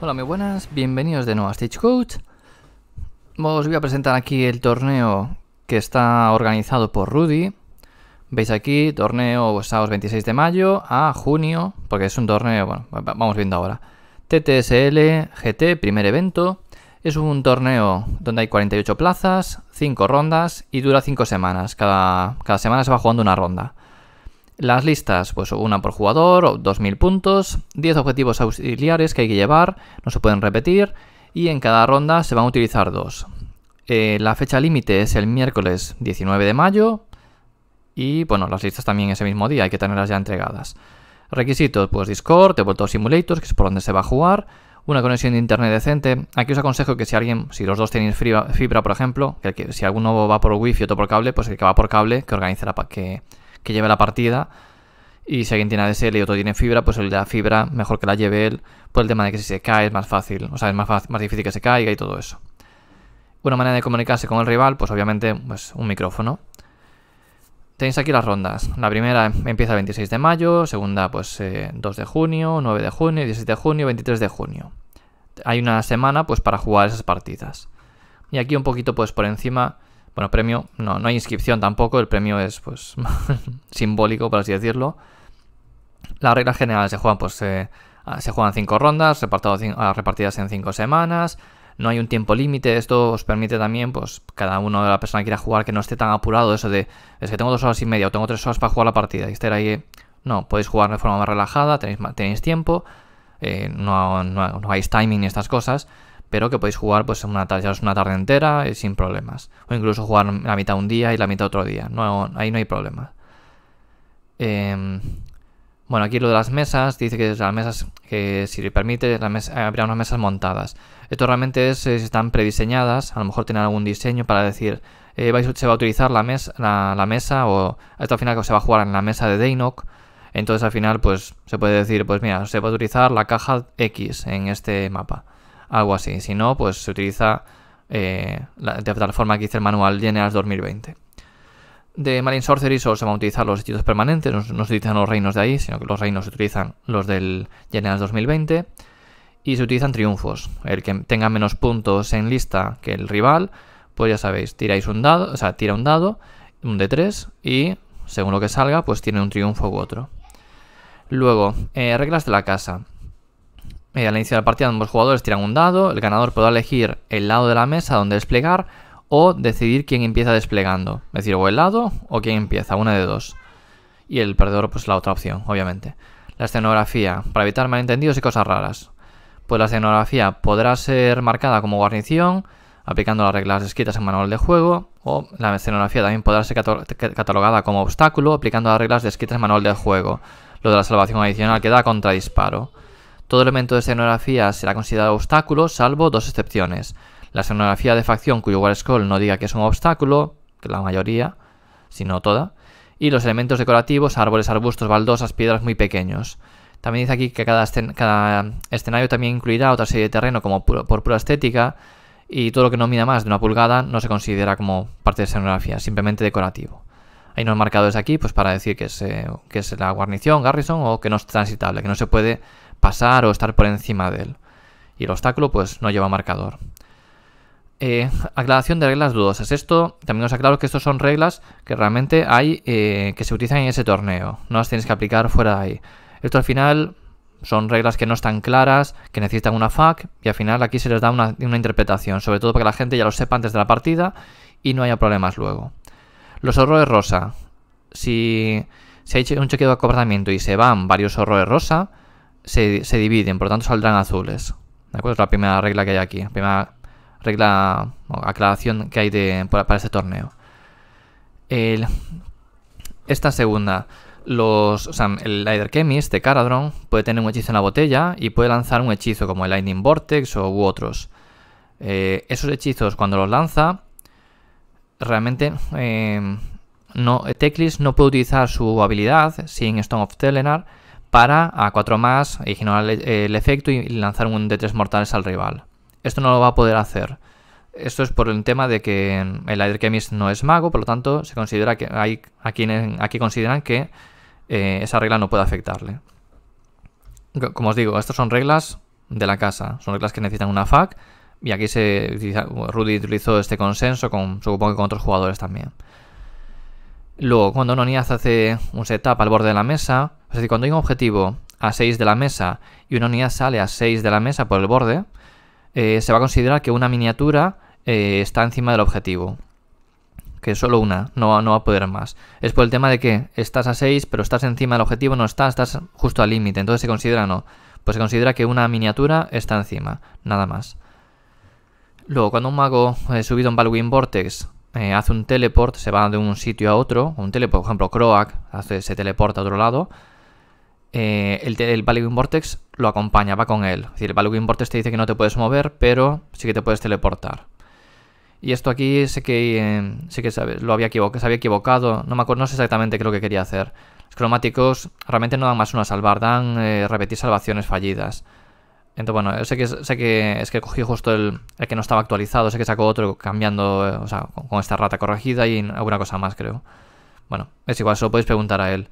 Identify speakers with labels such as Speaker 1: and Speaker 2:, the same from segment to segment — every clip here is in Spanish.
Speaker 1: Hola, muy buenas, bienvenidos de nuevo a Coach. Os voy a presentar aquí el torneo que está organizado por Rudy. Veis aquí, torneo pues, sábados 26 de mayo a junio, porque es un torneo, bueno, vamos viendo ahora. TTSL GT, primer evento. Es un torneo donde hay 48 plazas, 5 rondas y dura 5 semanas. Cada, cada semana se va jugando una ronda. Las listas, pues una por jugador, 2.000 puntos, 10 objetivos auxiliares que hay que llevar, no se pueden repetir y en cada ronda se van a utilizar dos. Eh, la fecha límite es el miércoles 19 de mayo y bueno, las listas también ese mismo día, hay que tenerlas ya entregadas. Requisitos, pues Discord, Devoto Simulators, que es por donde se va a jugar, una conexión de internet decente. Aquí os aconsejo que si alguien, si los dos tenéis fibra, por ejemplo, que si alguno va por wifi y otro por cable, pues el que va por cable, que organice la, que, que lleve la partida. Y si alguien tiene ADSL y otro tiene fibra, pues el de la fibra, mejor que la lleve él, por el tema de que si se cae es más fácil, o sea, es más, más difícil que se caiga y todo eso. Una manera de comunicarse con el rival, pues obviamente, pues un micrófono. Tenéis aquí las rondas. La primera empieza el 26 de mayo, segunda pues 2 eh, de junio, 9 de junio, 17 de junio, 23 de junio. Hay una semana pues para jugar esas partidas. Y aquí un poquito pues por encima bueno, premio, no, no hay inscripción tampoco, el premio es pues simbólico, por así decirlo. La regla general se juegan, pues eh, ah, se juegan cinco rondas, ah, repartidas en cinco semanas. No hay un tiempo límite, esto os permite también, pues, cada uno de la persona que quiera jugar que no esté tan apurado, eso de, es que tengo dos horas y media o tengo tres horas para jugar la partida y estar ahí, no, podéis jugar de forma más relajada, tenéis, tiempo, eh, no, no, hay timing ni estas cosas, pero que podéis jugar pues una tarde, una tarde entera y eh, sin problemas. O incluso jugar la mitad un día y la mitad otro día. No, ahí no hay problema. Em, bueno, aquí lo de las mesas, dice que las mesas, que si le permite, la mesa, eh, unas mesas montadas. Esto realmente es, eh, están prediseñadas, a lo mejor tienen algún diseño para decir, vais, se va a utilizar la, la, mesa o esto al final se va a jugar en la mesa de Deinok. Entonces al final pues se puede decir, pues mira, se va a utilizar la caja X en este mapa algo así. Si no, pues se utiliza eh, de tal forma que dice el manual Generals 2020. De Marine Sorcery solo se van a utilizar los hechizos permanentes, no, se utilizan los reinos de ahí, sino que los reinos se utilizan los del Generals 2020. Y se utilizan triunfos. El que tenga menos puntos en lista que el rival, pues ya sabéis, tiráis un dado, o sea, tira un dado, un de 3 y según lo que salga, pues tiene un triunfo u otro. Luego, eh, reglas de la casa al inicio de la partida ambos jugadores tiran un dado, el ganador podrá elegir el lado de la mesa donde desplegar o decidir quién empieza desplegando, es decir, o el lado o quién empieza, una de dos. Y el perdedor pues la otra opción, obviamente. La escenografía, para evitar malentendidos y cosas raras. Pues la escenografía podrá ser marcada como guarnición, aplicando las reglas escritas en manual de juego, o la escenografía también podrá ser catalogada como obstáculo, aplicando las reglas descritas en manual de juego, lo de la salvación adicional que da contra disparo. Todo elemento de escenografía será considerado obstáculo, salvo dos excepciones. La escenografía de facción cuyo War Scroll no diga que es un obstáculo, que la mayoría, sino toda, y los elementos decorativos, árboles, arbustos, baldosas, piedras muy pequeños. También dice aquí que cada, escenario también incluirá otra serie de terreno como por pura estética y todo lo que no mida más de una pulgada no se considera como parte de escenografía, simplemente decorativo. Hay unos marcadores aquí pues para decir que es, que es la guarnición, garrison o que no es transitable, que no se puede pasar o estar por encima de él. Y el obstáculo pues no lleva marcador. Eh, aclaración de reglas dudosas. Esto también os aclaro que estas son reglas que realmente hay eh, que se utilizan en ese torneo. No las tienes que aplicar fuera de ahí. Esto al final son reglas que no están claras, que necesitan una FAQ y al final aquí se les da una, interpretación, sobre todo para que la gente ya lo sepa antes de la partida y no haya problemas luego. Los horrores rosa. Si se ha hecho un chequeo de acoplamiento y se van varios horrores rosa, se, dividen, por lo tanto saldrán azules. ¿De acuerdo? Es la primera regla que hay aquí, primera regla o aclaración que hay para, este torneo. esta segunda, los, el Lider Chemist de Caradron puede tener un hechizo en la botella y puede lanzar un hechizo como el Lightning Vortex o, u otros. Eh, esos hechizos cuando los lanza, realmente eh, no, Teclis no puede utilizar su habilidad sin Stone of Telenar para a 4 más ignorar el, efecto y lanzar un de 3 mortales al rival. Esto no lo va a poder hacer. Esto es por el tema de que el Chemist no es mago, por lo tanto se considera que hay aquí consideran que eh, esa regla no puede afectarle. Como os digo, estas son reglas de la casa, son reglas que necesitan una fac y aquí se Rudy utilizó este consenso con supongo que con otros jugadores también. Luego, cuando una unidad hace un setup al borde de la mesa, es decir, cuando hay un objetivo a 6 de la mesa y una unidad sale a 6 de la mesa por el borde, eh, se va a considerar que una miniatura eh, está encima del objetivo. Que solo una, no, va a poder más. Es por el tema de que estás a 6, pero estás encima del objetivo, no estás, estás justo al límite. Entonces se considera no. Pues se considera que una miniatura está encima, nada más. Luego, cuando un mago ha eh, subido en Baldwin Vortex eh, hace un teleport, se va de un sitio a otro, un teleport, por ejemplo, Croak hace, se teleporta a otro lado, eh, el, el Vortex lo acompaña, va con él. Es decir, el Valuing Vortex te dice que no te puedes mover, pero sí que te puedes teleportar. Y esto aquí sé que, em, que lo había equivocado, se había equivocado, no me acuerdo, no sé exactamente qué es lo que quería hacer. Los cromáticos realmente no dan más uno a salvar, dan eh, repetir salvaciones fallidas. Entonces, bueno, sé que, sé que es que cogí justo el, que no estaba actualizado, sé que sacó otro cambiando, o sea, con, esta rata corregida y alguna cosa más, creo. Bueno, es igual, solo podéis preguntar a él.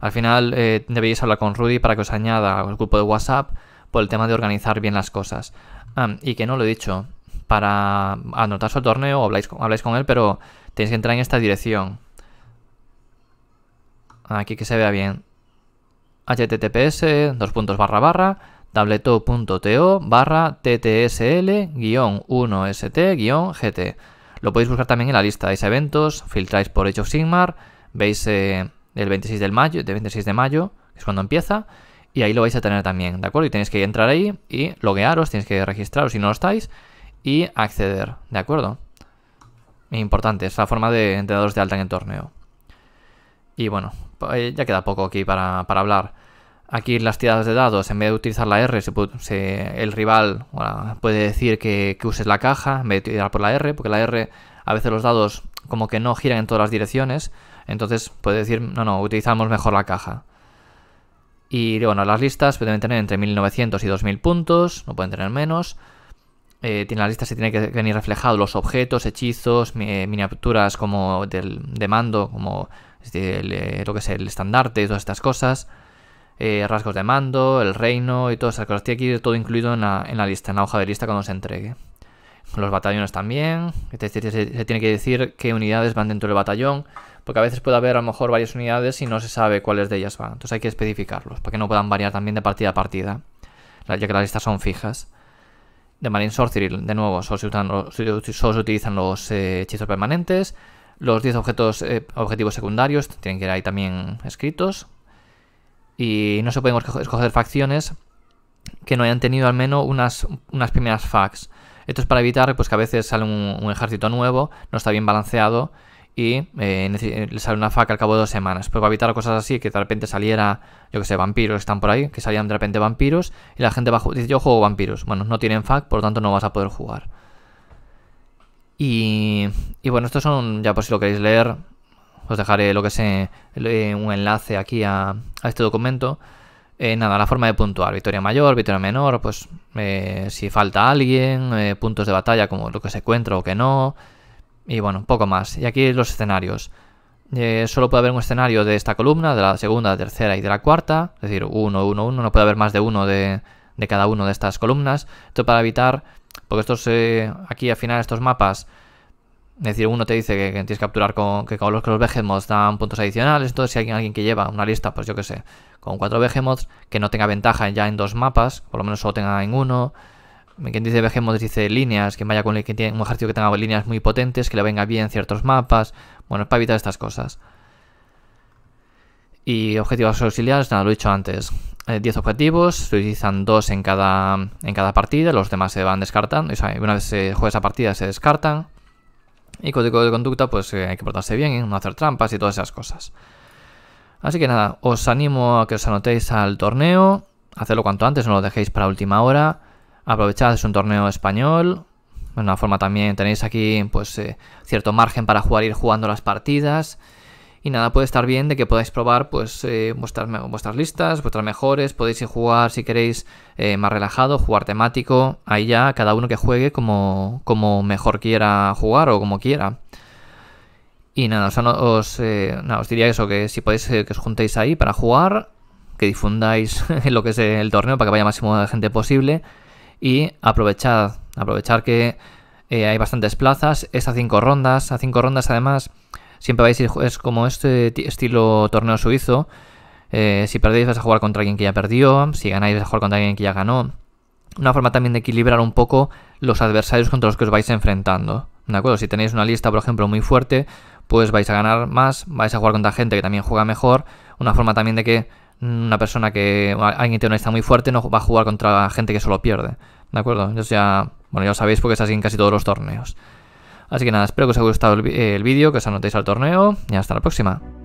Speaker 1: Al final eh, debéis hablar con Rudy para que os añada al grupo de WhatsApp por el tema de organizar bien las cosas. y que no lo he dicho, para anotar su torneo habláis, habláis con él, pero tenéis que entrar en esta dirección. Aquí que se vea bien. https, dos puntos barra barra, tableto.to barra ttsl-1st-gt. Lo podéis buscar también en la lista de eventos, filtráis por hecho Sigmar, veis eh, el 26 de, mayo, de 26 de mayo, que es cuando empieza, y ahí lo vais a tener también, ¿de acuerdo? Y tenéis que entrar ahí y loguearos, tenéis que registraros si no lo estáis y acceder, ¿de acuerdo? Importante, es la forma de, entrenadores de alta en el torneo. Y bueno, pues, eh, ya queda poco aquí para hablar. Aquí las tiradas de dados, en vez de utilizar la R, el rival puede decir que, uses la caja en vez de tirar por la R, porque la R a veces los dados como que no giran en todas las direcciones, entonces puede decir, no, no, utilizamos mejor la caja. Y bueno, las listas pueden tener entre 1900 y 2000 puntos, no pueden tener menos. Eh, tiene la lista se tiene que venir reflejados los objetos, hechizos, eh, miniaturas como del, de mando, como este, eh, lo que es el estandarte, y todas estas cosas. Eh, rasgos de mando, el reino y todas esas cosas. Tiene que ir todo incluido en la, lista, en la hoja de lista cuando se entregue. Los batallones también. Se, tiene que decir qué unidades van dentro del batallón, porque a veces puede haber a lo mejor varias unidades y no se sabe cuáles de ellas van. Entonces hay que especificarlos, para que no puedan variar también de partida a partida, ya que las listas son fijas. De Marine Sorcery, de nuevo, solo se utilizan los, eh, hechizos permanentes. Los 10 objetos, eh, objetivos secundarios tienen que ir ahí también escritos, y no se pueden escoger facciones que no hayan tenido al menos unas, unas primeras facs. Esto es para evitar pues, que a veces sale un, ejército nuevo, no está bien balanceado y eh, eh, le sale una fac al cabo de dos semanas. Pues para evitar cosas así, que de repente saliera, yo que sé, vampiros están por ahí, que salían de repente vampiros y la gente va dice yo juego vampiros. Bueno, no tienen fac, por lo tanto no vas a poder jugar. Y, y bueno, estos son, ya por si lo queréis leer, os dejaré lo que sé, un enlace aquí a, este documento. Eh, nada, la forma de puntuar, victoria mayor, victoria menor, pues eh, si falta alguien, eh, puntos de batalla como lo que se encuentra o que no, y bueno, poco más. Y aquí los escenarios. solo puede haber un escenario de esta columna, de la segunda, tercera y de la cuarta, es decir, uno, uno, uno, no puede haber más de uno de, cada una de estas columnas. Esto para evitar, porque estos aquí al final estos mapas es decir, uno te dice que, tienes que capturar con, que con los, que los behemoths dan puntos adicionales. Entonces, si hay alguien que lleva una lista, pues yo que sé, con cuatro behemoths, que no tenga ventaja ya en dos mapas, por lo menos solo tenga en uno. Quien dice behemoths dice líneas, que vaya con tiene un ejército que tenga líneas muy potentes, que le venga bien ciertos mapas. Bueno, es para evitar estas cosas. Y objetivos auxiliares, nada, lo he dicho antes. 10 eh, objetivos, se utilizan 2 en cada, en cada partida, los demás se van descartando, una vez se juega esa partida se descartan. Y código de conducta, pues eh, hay que portarse bien, ¿eh? no hacer trampas y todas esas cosas. Así que nada, os animo a que os anotéis al torneo, hacedlo cuanto antes, no lo dejéis para última hora. Aprovechad, es un torneo español. De una forma también tenéis aquí pues eh, cierto margen para jugar ir jugando las partidas y nada, puede estar bien de que podáis probar pues eh, vuestras, listas, vuestras mejores, podéis ir jugar si queréis eh, más relajado, jugar temático, ahí ya cada uno que juegue como, mejor quiera jugar o como quiera. Y nada, os, eh, os diría eso, que si podéis que os juntéis ahí para jugar, que difundáis lo que es el torneo para que vaya máximo de gente posible y aprovechad, aprovechar que hay bastantes plazas, es a cinco rondas, a cinco rondas además siempre vais a ir, es como este estilo torneo suizo. Eh, si perdéis vas a jugar contra alguien que ya perdió, si ganáis vais a jugar contra alguien que ya ganó. Una forma también de equilibrar un poco los adversarios contra los que os vais enfrentando. ¿De acuerdo? Si tenéis una lista, por ejemplo, muy fuerte, pues vais a ganar más, vais a jugar contra gente que también juega mejor. Una forma también de que una persona que alguien tiene una lista muy fuerte no va a jugar contra gente que solo pierde. ¿De acuerdo? Entonces ya, bueno, ya lo sabéis porque es así en casi todos los torneos. Así que nada, espero que os haya gustado eh, el, vídeo, que os anotéis al torneo y hasta la próxima.